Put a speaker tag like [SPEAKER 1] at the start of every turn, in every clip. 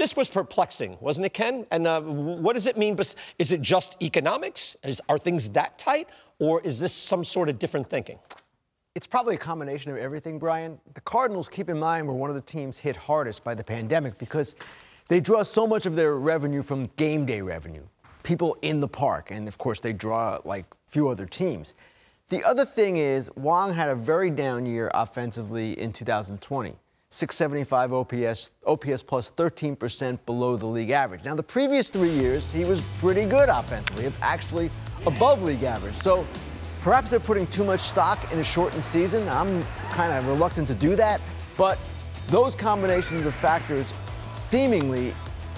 [SPEAKER 1] This was perplexing, wasn't it, Ken? And uh, what does it mean? Is it just economics?
[SPEAKER 2] Is, are things that tight? Or is this some sort of different thinking? It's probably a combination of everything, Brian. The Cardinals, keep in mind, were one of the teams hit hardest by the pandemic because they draw so much of their revenue from game day revenue, people in the park. And of course, they draw like few other teams. The other thing is, Wong had a very down year offensively in 2020. 675 OPS, OPS plus 13% below the league average. Now, the previous three years, he was pretty good offensively, actually above league average. So perhaps they're putting too much stock in a shortened season. I'm kind of reluctant to do that, but those combinations of factors seemingly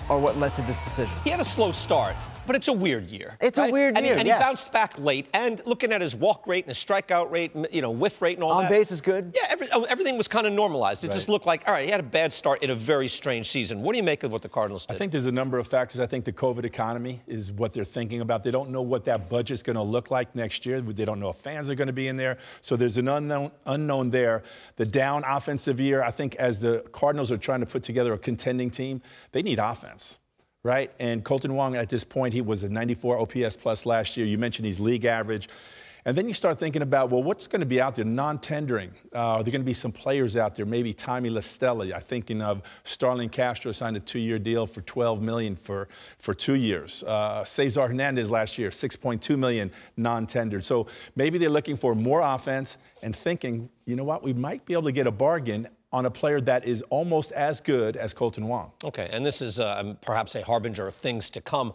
[SPEAKER 2] are what led to this decision. He had a slow start. But it's a weird year. It's right? a weird and year. He,
[SPEAKER 1] and yes. he bounced back late. And looking at his walk rate and his strikeout rate, and, you know, whiff rate and all On that. On base is good. Yeah, every, oh, everything was kind of normalized. It right. just looked like, all right, he had a bad start in a very strange season. What do you make
[SPEAKER 3] of what the Cardinals did? I think there's a number of factors. I think the COVID economy is what they're thinking about. They don't know what that budget's going to look like next year. They don't know if fans are going to be in there. So there's an unknown, unknown there. The down offensive year, I think, as the Cardinals are trying to put together a contending team, they need offense right? And Colton Wong, at this point, he was a 94 OPS plus last year. You mentioned he's league average. And then you start thinking about, well, what's going to be out there non-tendering? Uh, are there going to be some players out there? Maybe Tommy Listella. I'm thinking of Starling Castro signed a two-year deal for 12 million for for two years. Uh, Cesar Hernandez last year, 6.2 million non-tendered. So maybe they're looking for more offense and thinking, you know what, we might be able to get a bargain on a player that is almost as good as Colton Wong. Okay, and
[SPEAKER 1] this is uh, perhaps a harbinger of things to come